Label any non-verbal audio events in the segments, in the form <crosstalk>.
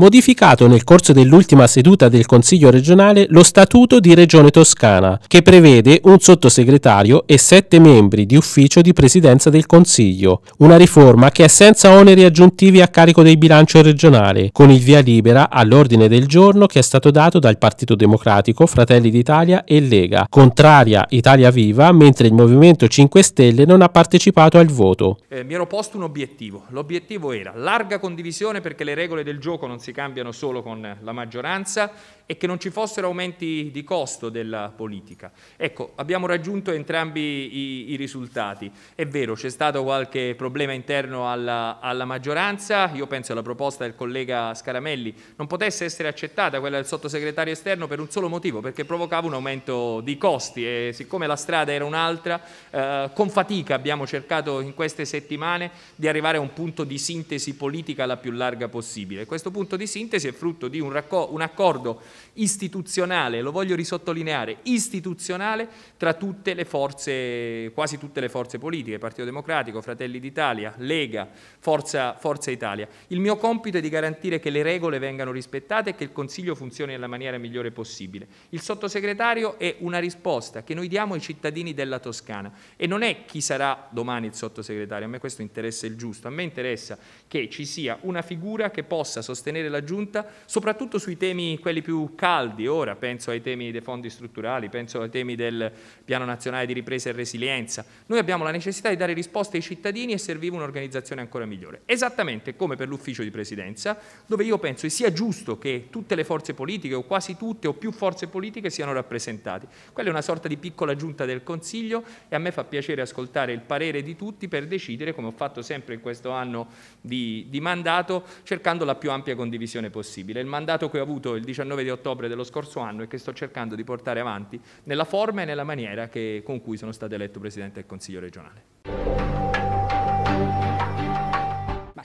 modificato nel corso dell'ultima seduta del Consiglio regionale lo Statuto di Regione Toscana, che prevede un sottosegretario e sette membri di ufficio di presidenza del Consiglio, una riforma che è senza oneri aggiuntivi a carico del bilancio regionale, con il via libera all'ordine del giorno che è stato dato dal Partito Democratico, Fratelli d'Italia e Lega, contraria Italia Viva, mentre il Movimento 5 Stelle non ha partecipato al voto. Eh, mi ero posto un obiettivo, l'obiettivo era larga condivisione perché le regole del gioco non si si cambiano solo con la maggioranza e che non ci fossero aumenti di costo della politica. Ecco, abbiamo raggiunto entrambi i, i risultati. È vero, c'è stato qualche problema interno alla, alla, maggioranza, io penso alla proposta del collega Scaramelli non potesse essere accettata quella del sottosegretario esterno per un solo motivo, perché provocava un aumento di costi e siccome la strada era un'altra, eh, con fatica abbiamo cercato in queste settimane di arrivare a un punto di sintesi politica la più larga possibile. Questo punto di sintesi è frutto di un, un accordo istituzionale, lo voglio risottolineare, istituzionale tra tutte le forze, quasi tutte le forze politiche, Partito Democratico, Fratelli d'Italia, Lega, Forza, Forza Italia. Il mio compito è di garantire che le regole vengano rispettate e che il Consiglio funzioni nella maniera migliore possibile. Il sottosegretario è una risposta che noi diamo ai cittadini della Toscana e non è chi sarà domani il sottosegretario, a me questo interessa il giusto, a me interessa che ci sia una figura che possa sostenere la Giunta soprattutto sui temi quelli più caldi ora, penso ai temi dei fondi strutturali, penso ai temi del Piano Nazionale di Ripresa e Resilienza, noi abbiamo la necessità di dare risposte ai cittadini e serviva un'organizzazione ancora migliore, esattamente come per l'ufficio di presidenza, dove io penso sia giusto che tutte le forze politiche o quasi tutte o più forze politiche siano rappresentate. Quella è una sorta di piccola giunta del Consiglio e a me fa piacere ascoltare il parere di tutti per decidere, come ho fatto sempre in questo anno di, di mandato, cercando la più ampia condivisione possibile. Il mandato che ho avuto il 19 di ottobre ottobre dello scorso anno e che sto cercando di portare avanti nella forma e nella maniera che, con cui sono stato eletto Presidente del Consiglio regionale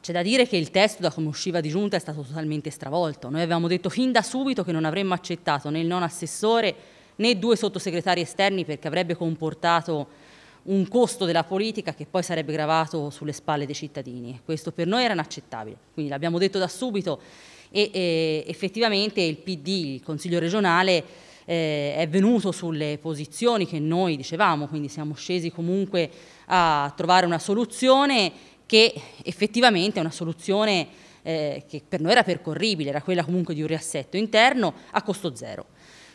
c'è da dire che il testo da come usciva di giunta è stato totalmente stravolto. Noi avevamo detto fin da subito che non avremmo accettato né il non assessore né due sottosegretari esterni perché avrebbe comportato un costo della politica che poi sarebbe gravato sulle spalle dei cittadini. Questo per noi era inaccettabile. Quindi l'abbiamo detto da subito e eh, effettivamente il PD, il Consiglio regionale, eh, è venuto sulle posizioni che noi dicevamo, quindi siamo scesi comunque a trovare una soluzione che effettivamente è una soluzione eh, che per noi era percorribile, era quella comunque di un riassetto interno a costo zero.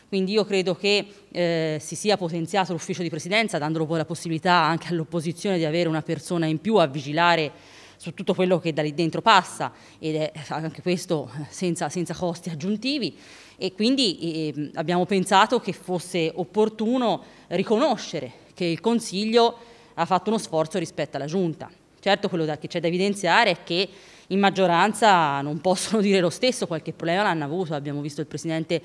Quindi io credo che eh, si sia potenziato l'ufficio di presidenza, dando poi la possibilità anche all'opposizione di avere una persona in più a vigilare su tutto quello che da lì dentro passa ed è eh, anche questo eh, senza, senza costi aggiuntivi e quindi eh, abbiamo pensato che fosse opportuno riconoscere che il Consiglio ha fatto uno sforzo rispetto alla Giunta. Certo quello da, che c'è da evidenziare è che in maggioranza non possono <laughs> dire lo stesso, qualche problema l'hanno avuto, abbiamo visto il Presidente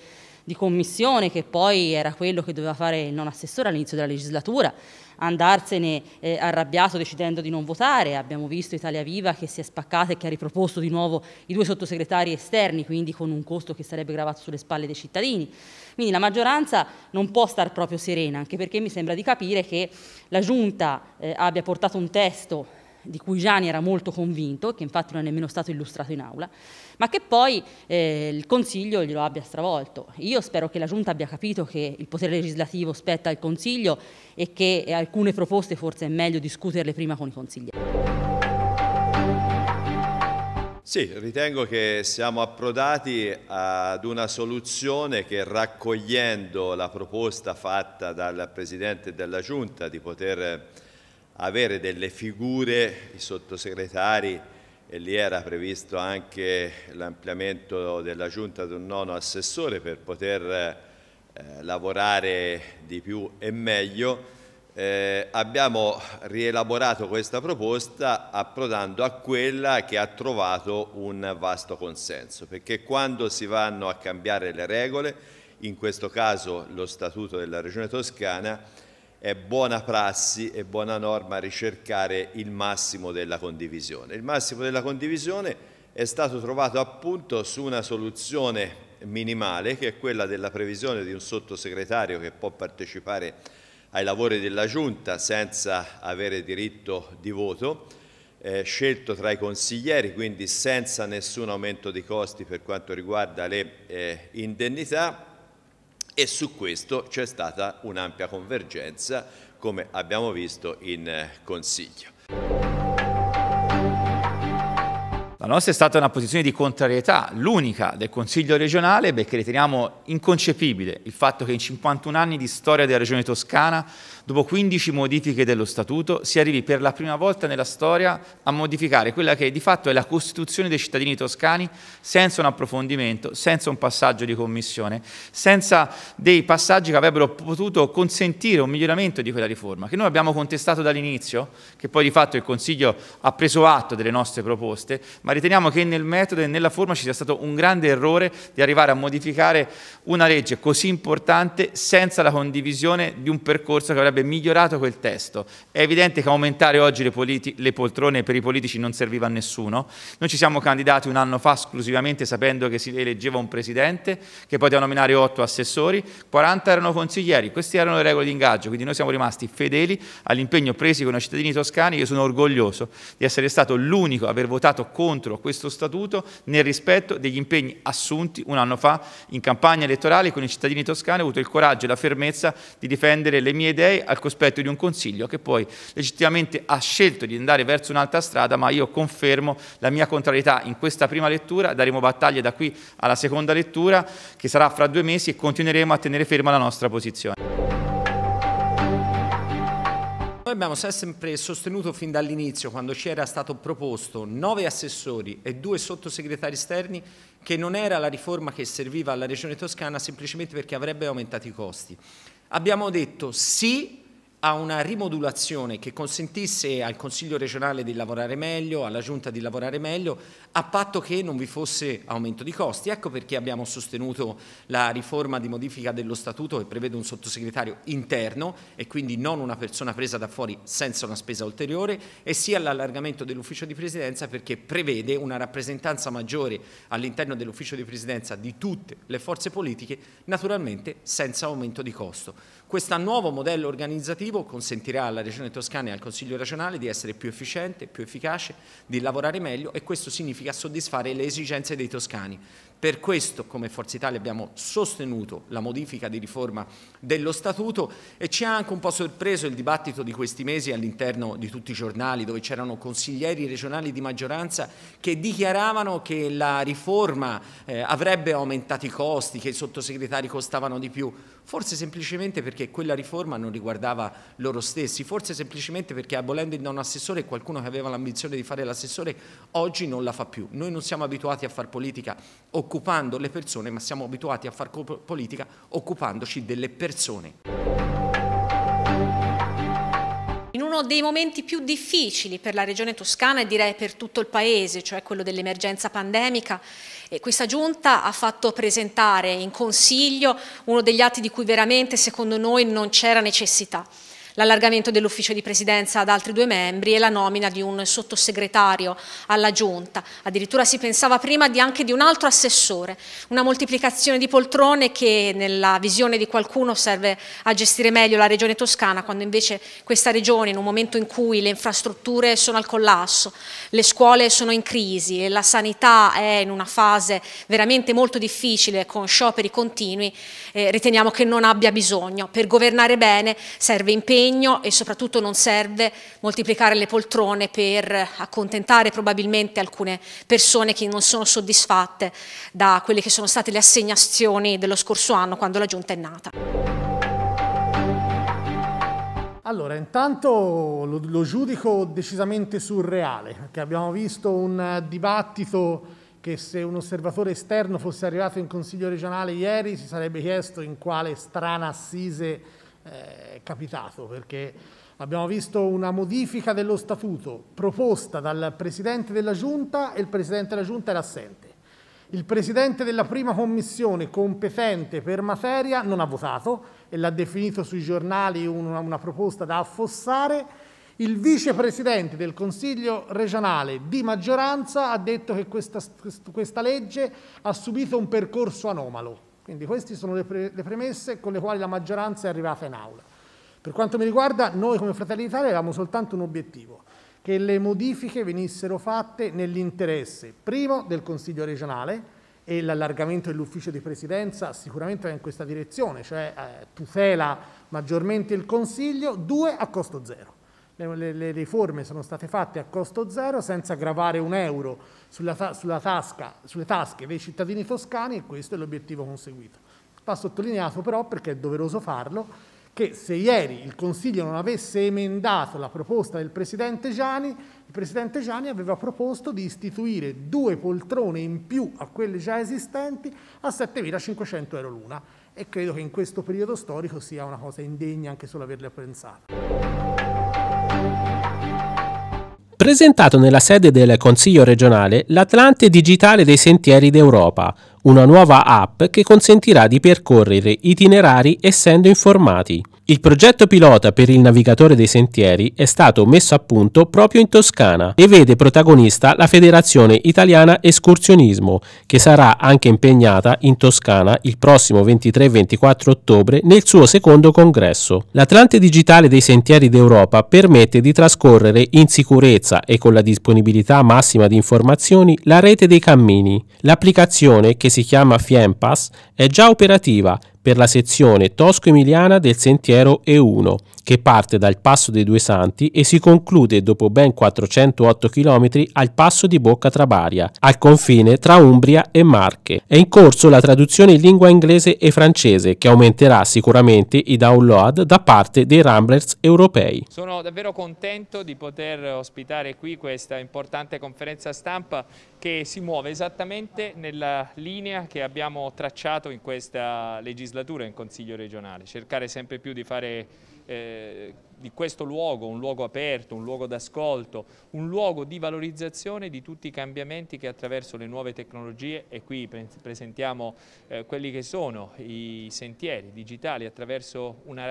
di commissione che poi era quello che doveva fare il non assessore all'inizio della legislatura, andarsene eh, arrabbiato decidendo di non votare, abbiamo visto Italia Viva che si è spaccata e che ha riproposto di nuovo i due sottosegretari esterni, quindi con un costo che sarebbe gravato sulle spalle dei cittadini. Quindi la maggioranza non può star proprio serena, anche perché mi sembra di capire che la Giunta eh, abbia portato un testo di cui Gianni era molto convinto, che infatti non è nemmeno stato illustrato in aula, ma che poi eh, il Consiglio glielo abbia stravolto. Io spero che la Giunta abbia capito che il potere legislativo spetta al Consiglio e che alcune proposte forse è meglio discuterle prima con i consiglieri. Sì, ritengo che siamo approdati ad una soluzione che raccogliendo la proposta fatta dal Presidente della Giunta di poter avere delle figure, i sottosegretari, e lì era previsto anche l'ampliamento della giunta di un nono assessore per poter eh, lavorare di più e meglio, eh, abbiamo rielaborato questa proposta approdando a quella che ha trovato un vasto consenso, perché quando si vanno a cambiare le regole, in questo caso lo Statuto della Regione Toscana, è buona prassi e buona norma ricercare il massimo della condivisione. Il massimo della condivisione è stato trovato appunto su una soluzione minimale che è quella della previsione di un sottosegretario che può partecipare ai lavori della Giunta senza avere diritto di voto, eh, scelto tra i consiglieri, quindi senza nessun aumento di costi per quanto riguarda le eh, indennità e su questo c'è stata un'ampia convergenza come abbiamo visto in eh, Consiglio. La nostra è stata una posizione di contrarietà, l'unica del Consiglio regionale, perché riteniamo inconcepibile il fatto che in 51 anni di storia della Regione Toscana, dopo 15 modifiche dello Statuto, si arrivi per la prima volta nella storia a modificare quella che di fatto è la Costituzione dei cittadini toscani senza un approfondimento, senza un passaggio di commissione, senza dei passaggi che avrebbero potuto consentire un miglioramento di quella riforma, che noi abbiamo contestato dall'inizio, che poi di fatto il Consiglio ha preso atto delle nostre proposte, ma riteniamo che nel metodo e nella forma ci sia stato un grande errore di arrivare a modificare una legge così importante senza la condivisione di un percorso che avrebbe migliorato quel testo. È evidente che aumentare oggi le, le poltrone per i politici non serviva a nessuno. Noi ci siamo candidati un anno fa esclusivamente sapendo che si eleggeva un presidente che poteva nominare otto assessori, 40 erano consiglieri, queste erano le regole di ingaggio, quindi noi siamo rimasti fedeli all'impegno presi con i cittadini toscani, io sono orgoglioso di essere stato l'unico a aver votato contro contro questo statuto nel rispetto degli impegni assunti un anno fa in campagna elettorale con i cittadini toscani, ho avuto il coraggio e la fermezza di difendere le mie idee al cospetto di un Consiglio che poi legittimamente ha scelto di andare verso un'altra strada, ma io confermo la mia contrarietà in questa prima lettura, daremo battaglia da qui alla seconda lettura che sarà fra due mesi e continueremo a tenere ferma la nostra posizione abbiamo sempre sostenuto fin dall'inizio, quando ci era stato proposto nove assessori e due sottosegretari esterni, che non era la riforma che serviva alla Regione Toscana semplicemente perché avrebbe aumentato i costi. Abbiamo detto sì a una rimodulazione che consentisse al Consiglio regionale di lavorare meglio, alla Giunta di lavorare meglio, a patto che non vi fosse aumento di costi. Ecco perché abbiamo sostenuto la riforma di modifica dello statuto che prevede un sottosegretario interno e quindi non una persona presa da fuori senza una spesa ulteriore e sia l'allargamento dell'ufficio di presidenza perché prevede una rappresentanza maggiore all'interno dell'ufficio di presidenza di tutte le forze politiche, naturalmente senza aumento di costo. Questo nuovo modello organizzativo consentirà alla Regione Toscana e al Consiglio regionale di essere più efficiente, più efficace, di lavorare meglio e questo significa soddisfare le esigenze dei toscani. Per questo come Forza Italia abbiamo sostenuto la modifica di riforma dello Statuto e ci ha anche un po' sorpreso il dibattito di questi mesi all'interno di tutti i giornali dove c'erano consiglieri regionali di maggioranza che dichiaravano che la riforma eh, avrebbe aumentato i costi, che i sottosegretari costavano di più, forse semplicemente perché quella riforma non riguardava loro stessi, forse semplicemente perché abolendo il non assessore qualcuno che aveva l'ambizione di fare l'assessore oggi non la fa più. Noi non siamo abituati a far politica o occupando le persone, ma siamo abituati a fare politica occupandoci delle persone. In uno dei momenti più difficili per la regione toscana e direi per tutto il paese, cioè quello dell'emergenza pandemica, eh, questa giunta ha fatto presentare in consiglio uno degli atti di cui veramente secondo noi non c'era necessità l'allargamento dell'ufficio di presidenza ad altri due membri e la nomina di un sottosegretario alla giunta. Addirittura si pensava prima di anche di un altro assessore, una moltiplicazione di poltrone che nella visione di qualcuno serve a gestire meglio la regione toscana, quando invece questa regione in un momento in cui le infrastrutture sono al collasso, le scuole sono in crisi e la sanità è in una fase veramente molto difficile con scioperi continui, eh, riteniamo che non abbia bisogno. Per governare bene serve impegno impegno e soprattutto non serve moltiplicare le poltrone per accontentare probabilmente alcune persone che non sono soddisfatte da quelle che sono state le assegnazioni dello scorso anno quando la giunta è nata. Allora, intanto lo, lo, giudico decisamente surreale, perché abbiamo visto un dibattito che se un osservatore esterno fosse arrivato in Consiglio regionale ieri si sarebbe chiesto in quale strana assise eh, capitato, perché abbiamo visto una modifica dello statuto proposta dal Presidente della Giunta e il Presidente della Giunta era assente. Il Presidente della prima commissione competente per materia non ha votato e l'ha definito sui giornali una, una proposta da affossare. Il vicepresidente del Consiglio regionale di maggioranza ha detto che questa, questa legge ha subito un percorso anomalo. Quindi queste sono le, pre le premesse con le quali la maggioranza è arrivata in aula. Per quanto mi riguarda, noi come Fratelli d'Italia avevamo soltanto un obiettivo, che le modifiche venissero fatte nell'interesse, primo, del Consiglio regionale, e l'allargamento dell'ufficio di presidenza sicuramente va in questa direzione, cioè eh, tutela maggiormente il Consiglio, due a costo zero le, le, riforme sono state fatte a costo zero senza gravare un euro sulla, sulla tasca, sulle tasche dei cittadini toscani e questo è l'obiettivo conseguito. Va sottolineato però, perché è doveroso farlo, che se ieri il Consiglio non avesse emendato la proposta del Presidente Gianni, il Presidente Gianni aveva proposto di istituire due poltrone in più a quelle già esistenti a 7.500 euro l'una e credo che in questo periodo storico sia una cosa indegna anche solo averle pensato presentato nella sede del Consiglio regionale l'Atlante Digitale dei Sentieri d'Europa, una nuova app che consentirà di percorrere itinerari essendo informati. Il progetto pilota per il navigatore dei sentieri è stato messo a punto proprio in Toscana e vede protagonista la Federazione Italiana Escursionismo, che sarà anche impegnata in Toscana il prossimo 23-24 ottobre nel suo secondo congresso. L'Atlante Digitale dei Sentieri d'Europa permette di trascorrere in sicurezza e con la disponibilità massima di informazioni la rete dei cammini. L'applicazione, che si chiama Fiempass, è già operativa per la sezione tosco-emiliana del sentiero E1, che parte dal Passo dei Due Santi e si conclude dopo ben 408 km al Passo di Bocca Trabaria, al confine tra Umbria e Marche. È in corso la traduzione in lingua inglese e francese, che aumenterà sicuramente i download da parte dei Ramblers europei. Sono davvero contento di poter ospitare qui questa importante conferenza stampa che si muove esattamente nella linea che abbiamo tracciato in questa legislazione legislatura in Consiglio regionale, cercare sempre più di fare eh, di questo luogo un luogo aperto, un luogo d'ascolto, un luogo di valorizzazione di tutti i cambiamenti che attraverso le nuove tecnologie e qui pre presentiamo eh, quelli che sono i sentieri digitali attraverso una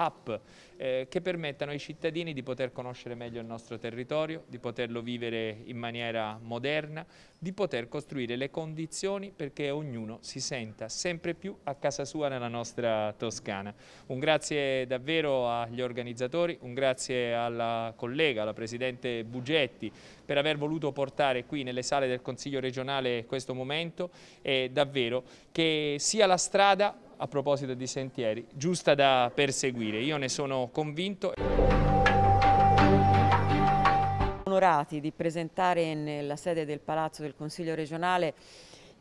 app eh, che permettano ai cittadini di poter conoscere meglio il nostro territorio, di poterlo vivere in maniera moderna, di poter costruire le condizioni perché ognuno si senta sempre più a casa sua nella nostra Toscana. Un grazie davvero agli organizzatori, un grazie alla collega, alla Presidente Bugetti per aver voluto portare qui nelle sale del Consiglio regionale questo momento e davvero che sia la strada a proposito di sentieri, giusta da perseguire, io ne sono convinto. Onorati di presentare nella sede del Palazzo del Consiglio regionale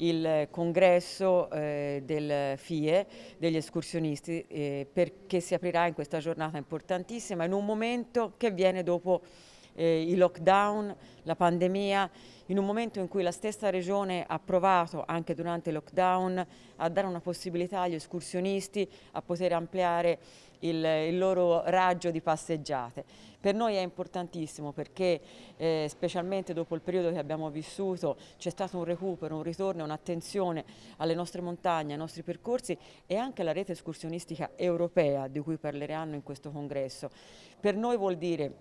il congresso eh, del FIE, degli escursionisti, eh, perché si aprirà in questa giornata importantissima, in un momento che viene dopo eh, i lockdown, la pandemia, in un momento in cui la stessa regione ha provato anche durante il lockdown a dare una possibilità agli escursionisti a poter ampliare il, il loro raggio di passeggiate. Per noi è importantissimo perché eh, specialmente dopo il periodo che abbiamo vissuto c'è stato un recupero, un ritorno, un'attenzione alle nostre montagne, ai nostri percorsi e anche alla rete escursionistica europea di cui parleranno in questo congresso. Per noi vuol dire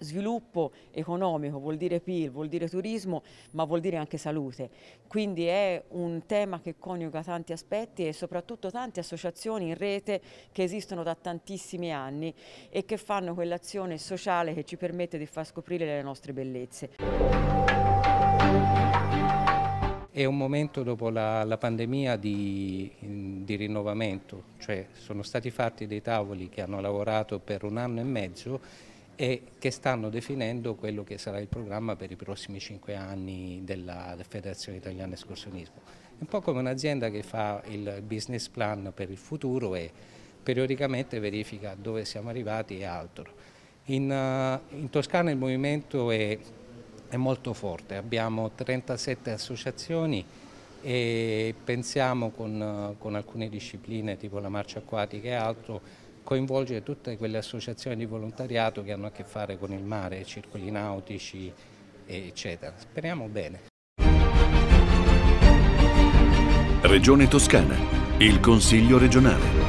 Sviluppo economico vuol dire PIL, vuol dire turismo, ma vuol dire anche salute. Quindi è un tema che coniuga tanti aspetti e soprattutto tante associazioni in rete che esistono da tantissimi anni e che fanno quell'azione sociale che ci permette di far scoprire le nostre bellezze. È un momento dopo la, la pandemia di, di, rinnovamento, cioè sono stati fatti dei tavoli che hanno lavorato per un anno e mezzo e che stanno definendo quello che sarà il programma per i prossimi cinque anni della Federazione Italiana Escursionismo. È un po' come un'azienda che fa il business plan per il futuro e periodicamente verifica dove siamo arrivati e altro. In, eh, in Toscana il movimento è, è molto forte, abbiamo 37 associazioni e pensiamo con, con alcune discipline tipo la marcia acquatica e altro coinvolgere tutte quelle associazioni di volontariato che hanno a che fare con il mare, circoli nautici, eccetera. Speriamo bene. Regione Toscana, il Consiglio regionale.